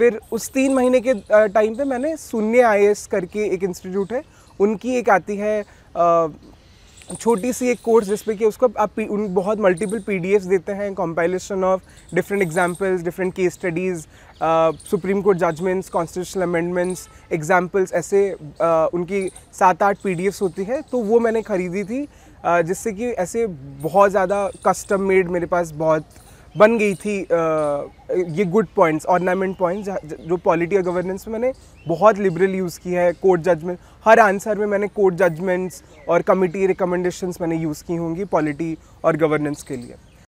फिर उस तीन महीने के टाइम पे मैंने शून्य आई करके एक इंस्टीट्यूट है उनकी एक आती है छोटी सी एक कोर्स जिसपे कि उसको आप उन बहुत मल्टीपल पी देते हैं compilation of different examples different case studies supreme court judgments constitutional amendments examples ऐसे uh, उनकी सात आठ पी होती है तो वो मैंने ख़रीदी थी uh, जिससे कि ऐसे बहुत ज़्यादा कस्टम मेड मेरे पास बहुत बन गई थी ये गुड पॉइंट्स ऑर्नामेंट पॉइंट्स जो और गवर्नेंस में मैंने बहुत लिबरल यूज़ की है कोर्ट जजमेंट हर आंसर में मैंने कोर्ट जजमेंट्स और कमिटी रिकमेंडेशंस मैंने यूज़ की होंगी पॉलिटी और गवर्नेंस के लिए